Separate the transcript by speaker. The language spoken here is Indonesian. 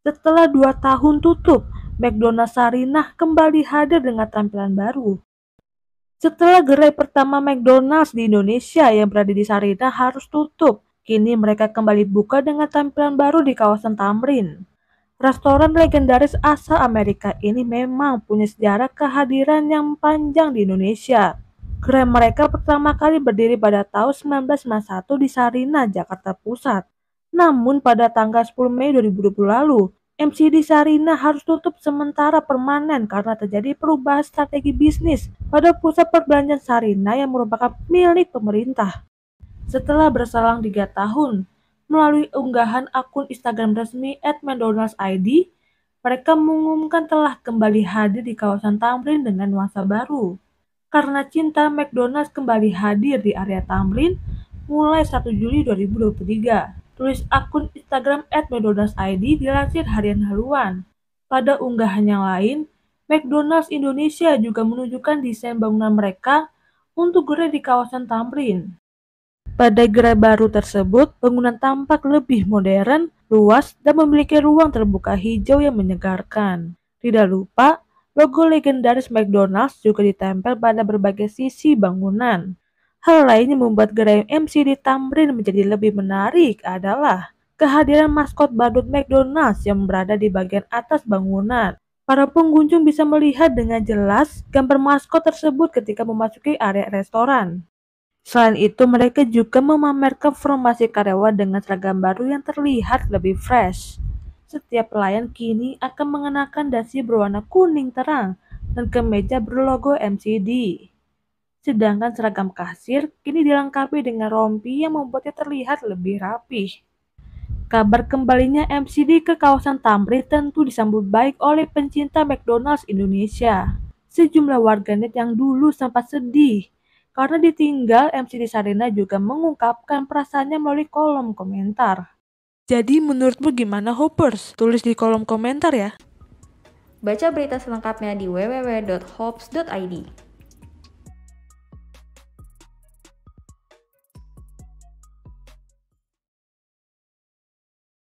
Speaker 1: Setelah dua tahun tutup, McDonald's Sarinah kembali hadir dengan tampilan baru. Setelah gerai pertama McDonald's di Indonesia yang berada di Sarinah harus tutup, kini mereka kembali buka dengan tampilan baru di kawasan Tamrin. Restoran legendaris asal Amerika ini memang punya sejarah kehadiran yang panjang di Indonesia. Gerai mereka pertama kali berdiri pada tahun 1991 di Sarinah, Jakarta Pusat. Namun pada tanggal 10 Mei 2020 lalu, MCD Sarina harus tutup sementara permanen karena terjadi perubahan strategi bisnis pada pusat perbelanjaan Sarina yang merupakan milik pemerintah. Setelah berselang 3 tahun, melalui unggahan akun Instagram resmi @mcdonald's_id, mereka mengumumkan telah kembali hadir di kawasan Tamrin dengan nuansa baru. Karena cinta McDonald's kembali hadir di area Tamrin mulai 1 Juli 2023 tulis akun Instagram @mcdonalds_id dilansir harian haluan. Pada unggahan yang lain, McDonald's Indonesia juga menunjukkan desain bangunan mereka untuk gerai di kawasan Tamrin. Pada gerai baru tersebut, bangunan tampak lebih modern, luas, dan memiliki ruang terbuka hijau yang menyegarkan. Tidak lupa, logo legendaris McDonald's juga ditempel pada berbagai sisi bangunan. Hal lain yang membuat gerai MC di Tamrin menjadi lebih menarik adalah kehadiran maskot badut McDonald's yang berada di bagian atas bangunan. Para pengunjung bisa melihat dengan jelas gambar maskot tersebut ketika memasuki area restoran. Selain itu, mereka juga memamerkan formasi karyawan dengan seragam baru yang terlihat lebih fresh. Setiap pelayan kini akan mengenakan dasi berwarna kuning terang dan kemeja berlogo MCD. Sedangkan seragam kasir kini dilengkapi dengan rompi yang membuatnya terlihat lebih rapi. Kabar kembalinya MCD ke kawasan Tamrin tentu disambut baik oleh pencinta McDonald's Indonesia. Sejumlah warganet yang dulu sempat sedih karena ditinggal MCD Sarina juga mengungkapkan perasaannya melalui kolom komentar. Jadi menurutmu gimana Hoppers? Tulis di kolom komentar ya. Baca berita selengkapnya di www.hops.id.